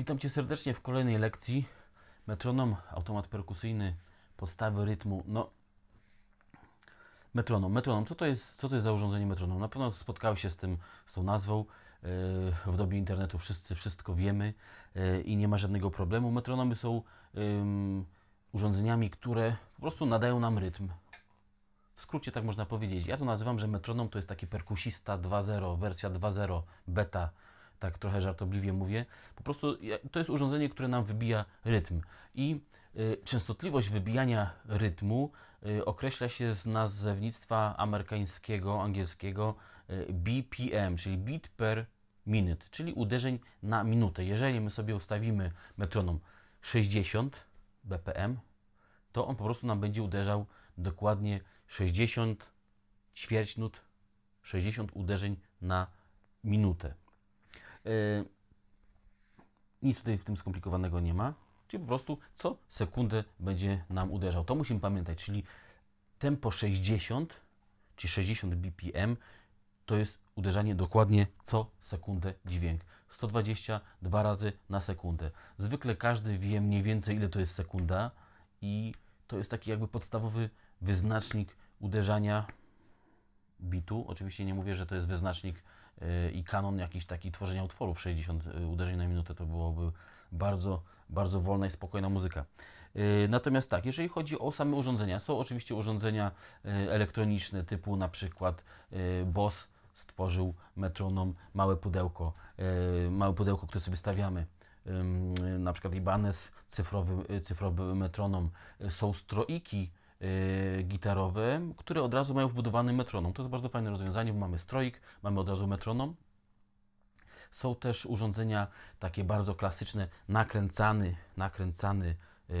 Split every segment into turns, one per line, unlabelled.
Witam Cię serdecznie w kolejnej lekcji. Metronom, automat perkusyjny, podstawy rytmu. No, metronom, metronom, co to jest, co to jest za urządzenie metronom? Na pewno spotkałeś się z tym, z tą nazwą. E, w dobie internetu wszyscy wszystko wiemy e, i nie ma żadnego problemu. Metronomy są um, urządzeniami, które po prostu nadają nam rytm. W skrócie tak można powiedzieć. Ja to nazywam, że metronom to jest taki perkusista 2.0, wersja 2.0, beta tak trochę żartobliwie mówię, po prostu to jest urządzenie, które nam wybija rytm. I y, częstotliwość wybijania rytmu y, określa się z nazewnictwa amerykańskiego, angielskiego y, BPM, czyli beat per minute, czyli uderzeń na minutę. Jeżeli my sobie ustawimy metronom 60 BPM, to on po prostu nam będzie uderzał dokładnie 60 ćwierćnut, 60 uderzeń na minutę. Y, nic tutaj w tym skomplikowanego nie ma. Czyli po prostu co sekundę będzie nam uderzał. To musimy pamiętać, czyli tempo 60 czy 60 BPM to jest uderzanie dokładnie co sekundę dźwięk. 120 dwa razy na sekundę. Zwykle każdy wie mniej więcej ile to jest sekunda i to jest taki jakby podstawowy wyznacznik uderzania bitu. Oczywiście nie mówię, że to jest wyznacznik Y, i kanon jakiś taki tworzenia utworów, 60 y, uderzeń na minutę, to byłoby bardzo, bardzo wolna i spokojna muzyka. Y, natomiast tak, jeżeli chodzi o same urządzenia, są oczywiście urządzenia elektroniczne typu na przykład BOSS stworzył metronom małe pudełko, małe pudełko, które sobie stawiamy na przykład Ibanez, cyfrowy, cyfrowy metronom, są stroiki Y, gitarowe, które od razu mają wbudowany metronom. To jest bardzo fajne rozwiązanie, bo mamy stroik, mamy od razu metronom. Są też urządzenia takie bardzo klasyczne, nakręcany, nakręcany, yy,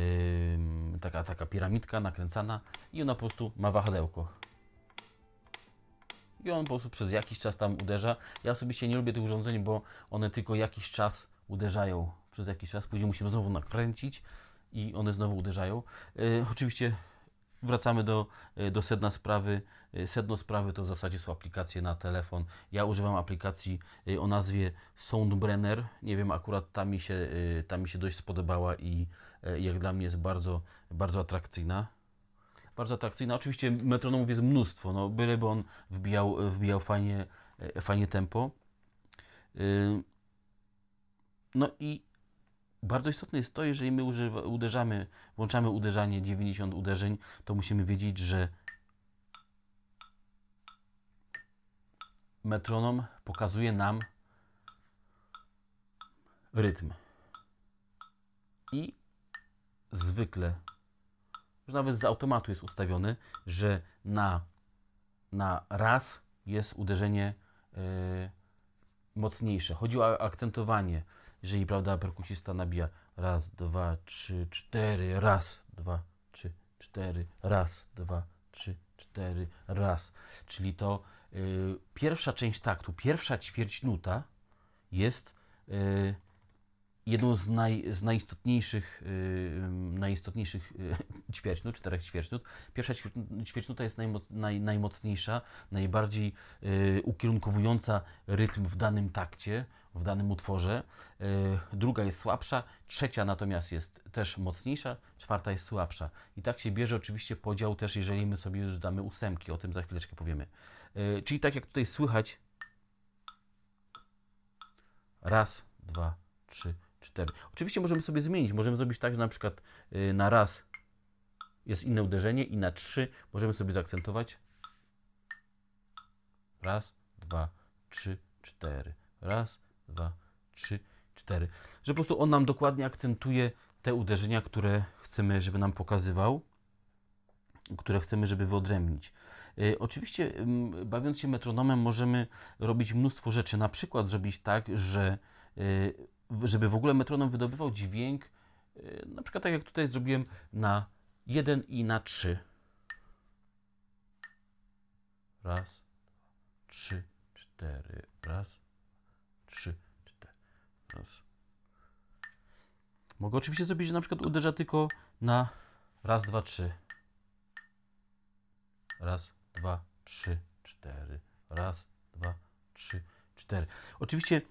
taka, taka piramidka nakręcana i ona po prostu ma wahadełko. I on po prostu przez jakiś czas tam uderza. Ja osobiście nie lubię tych urządzeń, bo one tylko jakiś czas uderzają. Przez jakiś czas, później musimy znowu nakręcić i one znowu uderzają. Yy, oczywiście Wracamy do, e, do sedna sprawy. E, sedno sprawy to w zasadzie są aplikacje na telefon. Ja używam aplikacji e, o nazwie Soundbrenner. Nie wiem, akurat ta mi się, ta mi się dość spodobała i jak dla mnie jest bardzo, bardzo atrakcyjna bardzo atrakcyjna. Oczywiście metronomów jest mnóstwo, no byleby on wbijał, wbijał fajnie, fajnie tempo. No i bardzo istotne jest to, jeżeli my uderzamy, włączamy uderzanie 90 uderzeń, to musimy wiedzieć, że metronom pokazuje nam rytm. I zwykle, już nawet z automatu jest ustawiony, że na, na raz jest uderzenie y, mocniejsze. Chodzi o akcentowanie. Jeżeli, prawda, perkusista nabija raz, dwa, trzy, cztery, raz, dwa, trzy, cztery, raz, dwa, trzy, cztery, raz. Czyli to y, pierwsza część taktu, pierwsza ćwierć nuta jest y, jedną z, naj, z najistotniejszych, yy, najistotniejszych yy, ćwierćnut, czterech ćwierćnut. Pierwsza ćwierćnuta jest naj, najmocniejsza, najbardziej yy, ukierunkowująca rytm w danym takcie, w danym utworze. Yy, druga jest słabsza, trzecia natomiast jest też mocniejsza, czwarta jest słabsza. I tak się bierze oczywiście podział też, jeżeli my sobie już damy ósemki, o tym za chwileczkę powiemy. Yy, czyli tak jak tutaj słychać, raz, dwa, trzy, 4. Oczywiście możemy sobie zmienić. Możemy zrobić tak, że na przykład y, na raz jest inne uderzenie i na 3 możemy sobie zaakcentować. Raz, dwa, trzy, cztery. Raz, dwa, trzy, cztery. Że po prostu on nam dokładnie akcentuje te uderzenia, które chcemy, żeby nam pokazywał, które chcemy, żeby wyodrębnić. Y, oczywiście, bawiąc się metronomem, możemy robić mnóstwo rzeczy. Na przykład zrobić tak, że y, żeby w ogóle metronom wydobywał dźwięk, y, na przykład tak jak tutaj zrobiłem na 1 i na 3. Raz, trzy, cztery, raz, trzy, cztery, raz. Mogę oczywiście zrobić, że na przykład uderza tylko na raz, dwa, trzy. Raz, dwa, trzy, cztery, raz, dwa, trzy, 4. Oczywiście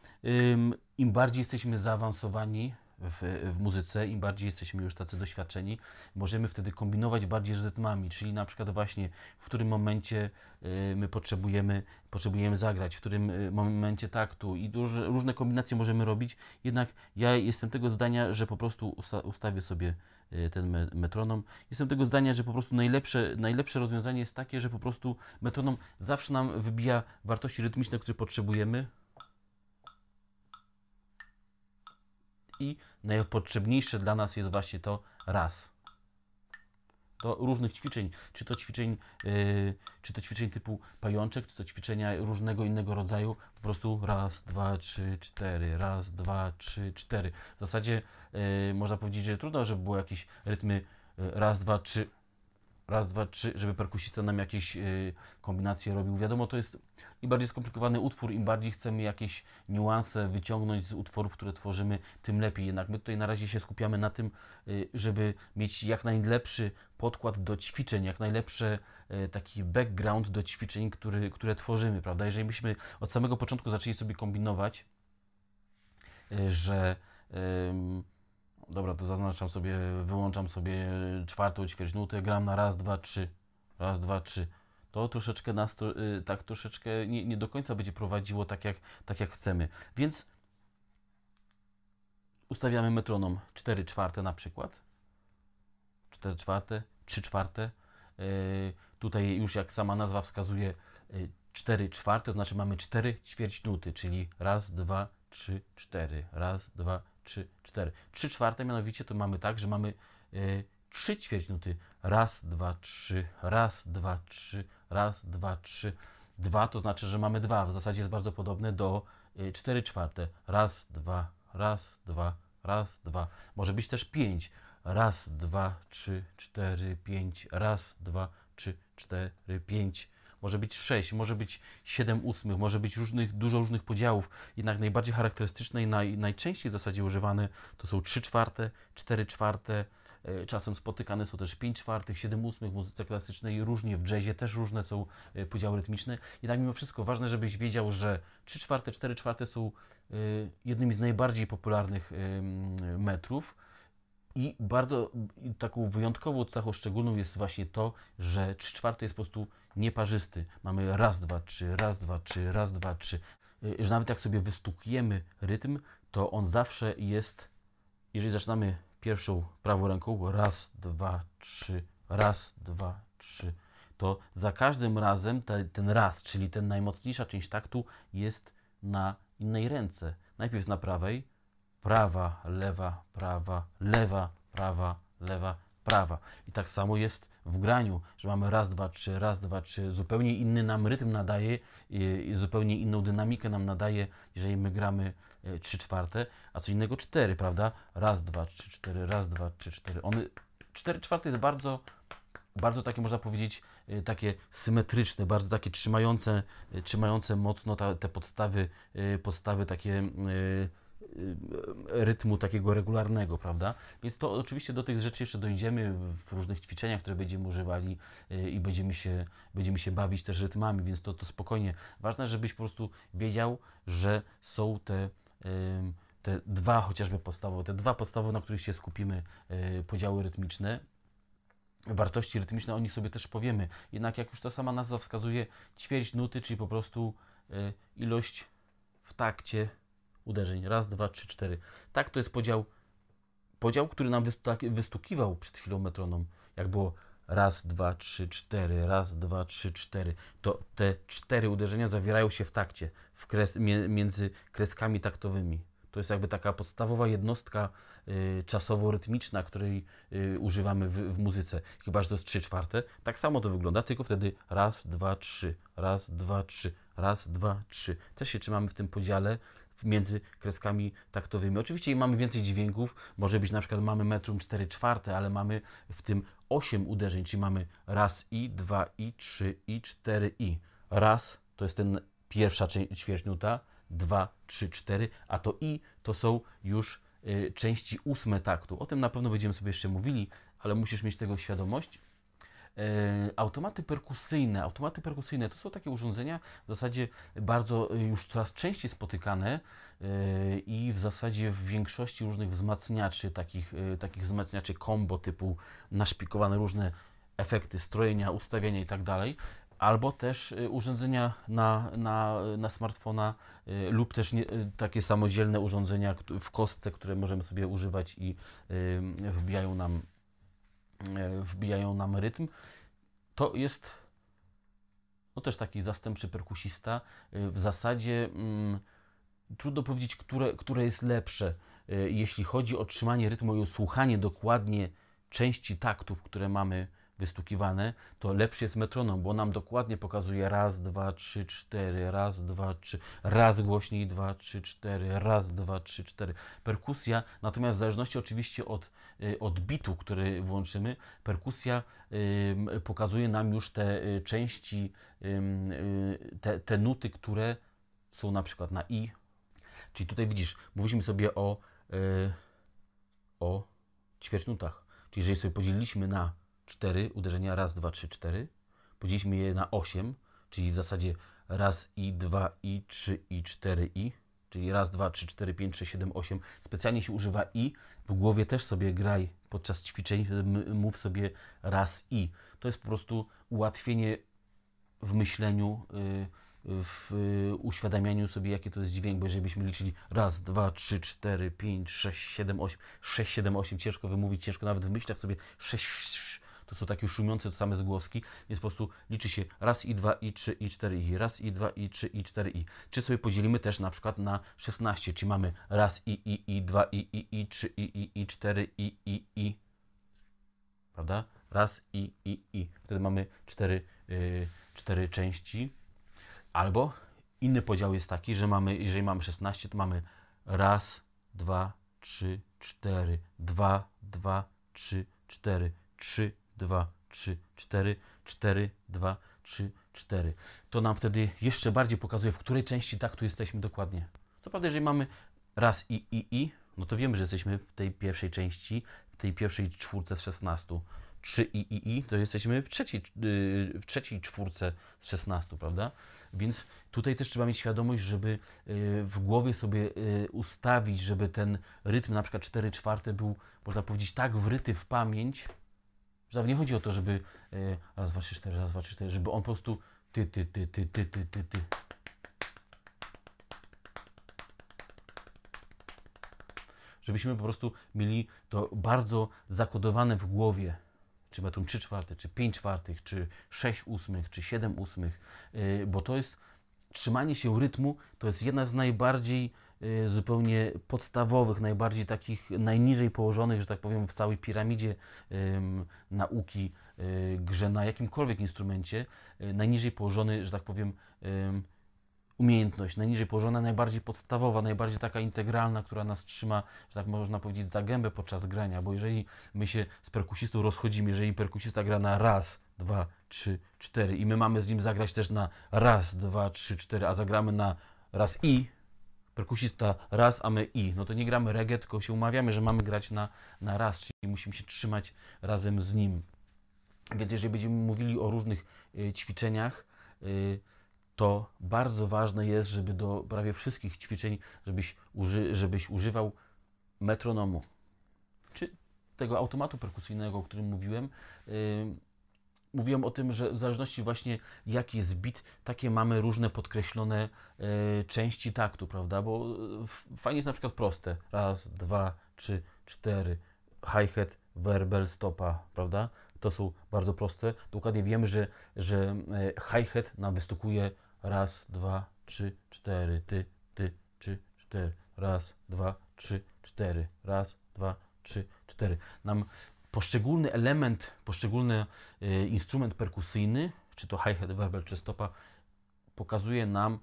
im bardziej jesteśmy zaawansowani w, w, muzyce, im bardziej jesteśmy już tacy doświadczeni, możemy wtedy kombinować bardziej z rytmami, czyli na przykład właśnie w którym momencie y, my potrzebujemy, potrzebujemy zagrać, w którym y, momencie taktu i różne kombinacje możemy robić, jednak ja jestem tego zdania, że po prostu usta ustawię sobie Y, ten metronom. Jestem tego zdania, że po prostu najlepsze, najlepsze rozwiązanie jest takie, że po prostu metronom zawsze nam wybija wartości rytmiczne, które potrzebujemy. I najpotrzebniejsze dla nas jest właśnie to raz to różnych ćwiczeń, czy to ćwiczeń, yy, czy to ćwiczeń typu pajączek, czy to ćwiczenia różnego innego rodzaju, po prostu raz, dwa, trzy, cztery, raz, dwa, trzy, cztery. W zasadzie yy, można powiedzieć, że trudno, żeby było jakieś rytmy y, raz, dwa, trzy, raz, dwa, trzy, żeby perkusista nam jakieś y, kombinacje robił. Wiadomo, to jest im bardziej skomplikowany utwór, im bardziej chcemy jakieś niuanse wyciągnąć z utworów, które tworzymy, tym lepiej. Jednak my tutaj na razie się skupiamy na tym, y, żeby mieć jak najlepszy podkład do ćwiczeń, jak najlepszy y, taki background do ćwiczeń, który, które tworzymy, prawda? Jeżeli byśmy od samego początku zaczęli sobie kombinować, y, że... Y, dobra, to zaznaczam sobie, wyłączam sobie czwartą ćwierć nuty, gram na raz, dwa, trzy, raz, dwa, trzy. To troszeczkę nas, y, tak troszeczkę nie, nie do końca będzie prowadziło tak jak, tak jak chcemy. Więc ustawiamy metronom 4 czwarte na przykład. 4 czwarte, 3 czwarte. Y, tutaj już jak sama nazwa wskazuje 4 y, czwarte, to znaczy mamy 4 ćwierć nuty, czyli raz, dwa, trzy, cztery, raz, dwa, 3, 4. 3 czwarte mianowicie to mamy tak, że mamy y, 3 nuty. Raz, dwa, trzy, raz, dwa, trzy, raz, dwa, trzy. Dwa to znaczy, że mamy dwa. W zasadzie jest bardzo podobne do e, y, 4 czwarte. Raz, dwa, raz, dwa, raz, dwa. Może być też 5. Raz, dwa, trzy, cztery, pięć. Raz, dwa, trzy, cztery, pięć może być 6, może być 7 ósmych, może być różnych, dużo różnych podziałów. Jednak najbardziej charakterystyczne i naj, najczęściej w zasadzie używane to są 3 czwarte, 4 czwarte, e, czasem spotykane są też 5 czwartych, 7 ósmych w muzyce klasycznej, różnie w jazzie też różne są e, podziały rytmiczne. Jednak mimo wszystko ważne, żebyś wiedział, że 3 czwarte, 4 czwarte są e, jednymi z najbardziej popularnych metrów i bardzo taką wyjątkową cechą szczególną jest właśnie to, że 3 czwarte jest po prostu nieparzysty. Mamy raz, dwa, trzy, raz, dwa, trzy, raz, dwa, trzy. Y, że nawet jak sobie wystukujemy rytm, to on zawsze jest, jeżeli zaczynamy pierwszą prawą ręką, raz, dwa, trzy, raz, dwa, trzy, to za każdym razem te, ten raz, czyli ten najmocniejsza część taktu jest na innej ręce. Najpierw na prawej, prawa, lewa, prawa, lewa, prawa, lewa, prawa. I tak samo jest w graniu, że mamy raz, dwa, trzy, raz, dwa, trzy. Zupełnie inny nam rytm nadaje i zupełnie inną dynamikę nam nadaje, jeżeli my gramy e, trzy czwarte, a co innego cztery, prawda? Raz, dwa, trzy, cztery, raz, dwa, trzy, cztery. On, cztery czwarte jest bardzo bardzo takie można powiedzieć, e, takie symetryczne, bardzo takie trzymające, e, trzymające mocno ta, te podstawy, podstawy takie Y, rytmu takiego regularnego, prawda? Więc to oczywiście do tych rzeczy jeszcze dojdziemy w różnych ćwiczeniach, które będziemy używali y, i będziemy się, będziemy się bawić też rytmami, więc to, to spokojnie. Ważne, żebyś po prostu wiedział, że są te, y, te dwa chociażby podstawowe, te dwa podstawowe, na których się skupimy, podziały rytmiczne, wartości rytmiczne, o nich sobie też powiemy. Jednak jak już ta sama nazwa wskazuje, ćwierć nuty, czyli po prostu ilość w takcie uderzeń. Raz, dwa, trzy, cztery. Tak, to jest podział, podział który nam wystukiwał przed chwilą metronom. Jak było raz, dwa, trzy, cztery, raz, dwa, trzy, cztery, to te cztery uderzenia zawierają się w takcie, w kres, między kreskami taktowymi. To jest jakby taka podstawowa jednostka y, czasowo-rytmiczna, której y, używamy w, w, muzyce. Chyba, że to jest 3 czwarte. Tak samo to wygląda, tylko wtedy raz, dwa, trzy, raz, dwa, trzy, raz, dwa, trzy. Też się trzymamy w tym podziale między kreskami taktowymi. Oczywiście mamy więcej dźwięków, może być na przykład mamy metrum 4 czwarte, ale mamy w tym 8 uderzeń, czyli mamy raz i, dwa i, trzy i, cztery i. Raz to jest ten pierwsza ćwierć nuta, dwa, trzy, cztery, a to i to są już y, części ósme taktu. O tym na pewno będziemy sobie jeszcze mówili, ale musisz mieć tego świadomość. E, automaty perkusyjne. Automaty perkusyjne to są takie urządzenia w zasadzie bardzo e, już coraz częściej spotykane e, i w zasadzie w większości różnych wzmacniaczy, takich, takich wzmacniaczy combo typu naszpikowane różne efekty strojenia, ustawienia i tak dalej albo też urządzenia na, na, na smartfona lub też nie, takie samodzielne urządzenia w kostce, które możemy sobie używać i wbijają nam E, wbijają nam rytm. To jest no też taki zastępczy perkusista. E, w zasadzie mm, trudno powiedzieć, które, które jest lepsze, e, jeśli chodzi o trzymanie rytmu i o słuchanie dokładnie części taktów, które mamy wystukiwane, to lepszy jest metronom, bo nam dokładnie pokazuje raz, dwa, trzy, cztery, raz, dwa, trzy, raz głośniej, dwa, trzy, cztery, raz, dwa, trzy, cztery. Perkusja, natomiast w zależności oczywiście od, y, od bitu, który włączymy, perkusja y, pokazuje nam już te y, części, y, te, te nuty, które są na przykład na i. Czyli tutaj widzisz, mówiliśmy sobie o, y, o ćwierćnutach. Czyli jeżeli sobie podzieliliśmy na 4 uderzenia, raz, dwa, trzy, cztery. Podzieliliśmy je na 8, czyli w zasadzie raz i dwa i trzy i cztery i, czyli raz, dwa, trzy, cztery, pięć, sześć, siedem, osiem. Specjalnie się używa i. W głowie też sobie graj podczas ćwiczeń, mów sobie raz i. To jest po prostu ułatwienie w myśleniu. Y, w uświadamianiu sobie, jakie to jest dźwięk, bo jeżeli byśmy liczyli raz, dwa, trzy, cztery, pięć, sześć, siedem, osiem, sześć, siedem, osiem, ciężko wymówić, ciężko nawet w myślach sobie sześć, to są takie szumiące to same zgłoski, więc po prostu liczy się raz i dwa i trzy i cztery i, raz i dwa i trzy i cztery i. Czy sobie podzielimy też na przykład na 16, czy mamy raz i i i, dwa i i i, trzy i i i, cztery i i i, prawda? Raz i i i. Wtedy mamy cztery, yy, cztery części. Albo inny podział jest taki, że mamy, jeżeli mamy 16, to mamy raz, dwa, trzy, cztery, dwa, dwa, trzy, cztery, trzy, 2, 3, 4, 4, 2, 3, 4. To nam wtedy jeszcze bardziej pokazuje, w której części taktu jesteśmy dokładnie. Co prawda, jeżeli mamy raz i, i, i, no to wiemy, że jesteśmy w tej pierwszej części, w tej pierwszej czwórce z 16. 3 i, i, i to jesteśmy w trzeciej, yy, w trzeciej czwórce z 16, prawda? Więc tutaj też trzeba mieć świadomość, żeby yy, w głowie sobie yy, ustawić, żeby ten rytm na przykład 4 czwarte był, można powiedzieć, tak wryty w pamięć, że nawet nie chodzi o to, żeby e, raz, dwa, trzy, cztery, raz, dwa, trzy, cztery, żeby on po prostu ty, ty, ty, ty, ty, ty, ty, ty. Żebyśmy po prostu mieli to bardzo zakodowane w głowie, czy tu 3 czwarte, czy 5 czwartych, czy 6 ósmych, czy 7 ósmych, e, bo to jest trzymanie się rytmu, to jest jedna z najbardziej Y, zupełnie podstawowych, najbardziej takich najniżej położonych, że tak powiem, w całej piramidzie nauki y, grze na jakimkolwiek instrumencie, y, najniżej położony, że tak powiem, umiejętność, najniżej położona, najbardziej podstawowa, najbardziej taka integralna, która nas trzyma, że tak można powiedzieć, za gębę podczas grania, bo jeżeli my się z perkusistą rozchodzimy, jeżeli perkusista gra na raz, dwa, trzy, cztery i my mamy z nim zagrać też na raz, dwa, trzy, cztery, a zagramy na raz i, perkusista raz, a my i. No to nie gramy reggae, tylko się umawiamy, że mamy grać na, na raz, czyli musimy się trzymać razem z nim. Więc jeżeli będziemy mówili o różnych y, ćwiczeniach, y, to bardzo ważne jest, żeby do prawie wszystkich ćwiczeń, żebyś, uży, żebyś używał metronomu, czy tego automatu perkusyjnego, o którym mówiłem, y, mówiłem o tym, że w zależności właśnie jaki jest bit, takie mamy różne podkreślone e, części taktu, prawda? Bo e, fajnie jest na przykład proste. Raz, dwa, trzy, cztery, hi-hat, werbel, stopa, prawda? To są bardzo proste. Dokładnie wiem, że, że e, hi-hat nam wystukuje raz, dwa, trzy, cztery, ty, ty, trzy, cztery, raz, dwa, trzy, cztery, raz, dwa, trzy, cztery. Nam poszczególny element, poszczególny e, instrument perkusyjny, czy to hi-hat, werbel, czy stopa, pokazuje nam,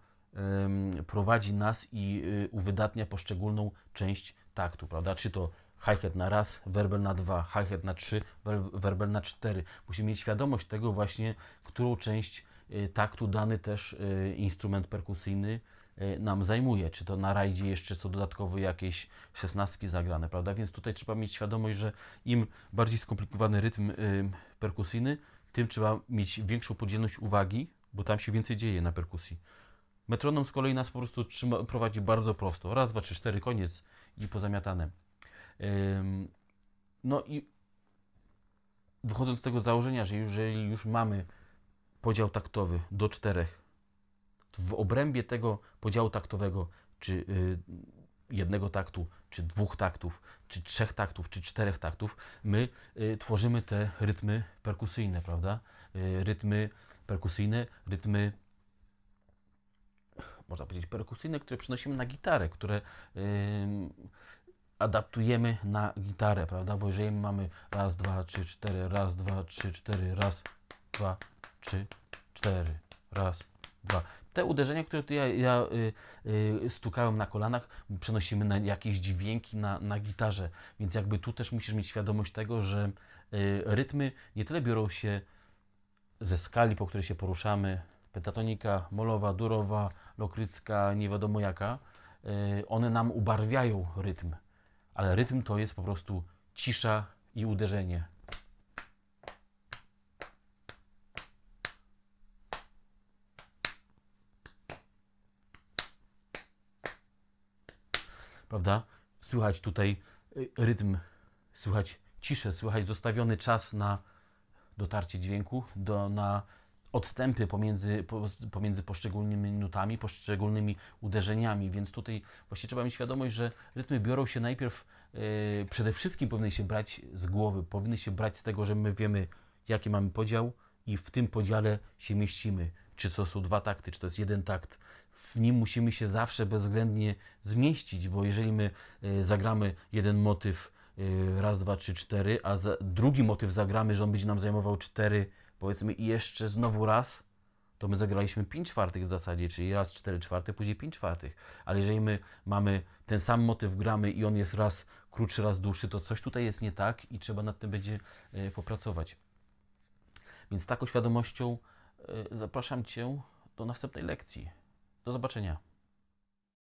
prowadzi nas i e, uwydatnia poszczególną część taktu, prawda? Czy to hi-hat na raz, werbel na dwa, hi-hat na trzy, werbel na cztery. Musimy mieć świadomość tego właśnie, którą część e, taktu dany też instrument perkusyjny Y, nam zajmuje. Czy to na rajdzie jeszcze są dodatkowo jakieś szesnastki zagrane, prawda? Więc tutaj trzeba mieć świadomość, że im bardziej skomplikowany rytm y, perkusyjny, tym trzeba mieć większą podzielność uwagi, bo tam się więcej dzieje na perkusji. Metronom z kolei nas po prostu trzyma, prowadzi bardzo prosto. Raz, dwa, trzy, cztery, koniec i pozamiatane. Ym, no i wychodząc z tego założenia, że jeżeli już mamy podział taktowy do czterech, w obrębie tego podziału taktowego, czy y, jednego taktu, czy dwóch taktów, czy trzech taktów, czy czterech taktów, my y, tworzymy te rytmy perkusyjne, prawda? Y, rytmy perkusyjne, rytmy można powiedzieć perkusyjne, które przynosimy na gitarę, które adaptujemy na gitarę, prawda? Bo jeżeli mamy raz, dwa, trzy, cztery, raz, dwa, trzy, cztery, raz, dwa, trzy, cztery, raz, dwa. Te uderzenia, które tu ja, ja y, y, stukałem na kolanach, przenosimy na jakieś dźwięki na, na gitarze, więc jakby tu też musisz mieć świadomość tego, że y, rytmy nie tyle biorą się ze skali, po której się poruszamy, pentatonika, molowa, durowa, lokrycka, nie wiadomo jaka, y, one nam ubarwiają rytm, ale rytm to jest po prostu cisza i uderzenie. prawda? Słychać tutaj y, rytm, słychać ciszę, słychać zostawiony czas na dotarcie dźwięku, do, na odstępy pomiędzy, pomiędzy poszczególnymi nutami, poszczególnymi uderzeniami, więc tutaj właśnie trzeba mieć świadomość, że rytmy biorą się najpierw, yy, przede wszystkim powinny się brać z głowy, powinny się brać z tego, że my wiemy, jaki mamy podział i w tym podziale się mieścimy. Czy to są dwa takty, czy to jest jeden takt, w nim musimy się zawsze bezwzględnie zmieścić, bo jeżeli my y, zagramy jeden motyw y, raz, dwa, trzy, cztery, a drugi motyw zagramy, że on będzie nam zajmował cztery, powiedzmy, i jeszcze znowu raz, to my zagraliśmy pięć czwartych w zasadzie, czyli raz cztery czwarte, później pięć czwartych. Ale jeżeli my mamy ten sam motyw gramy i on jest raz krótszy, raz dłuższy, to coś tutaj jest nie tak i trzeba nad tym będzie y, popracować. Więc taką świadomością zapraszam Cię do następnej lekcji. Do zobaczenia.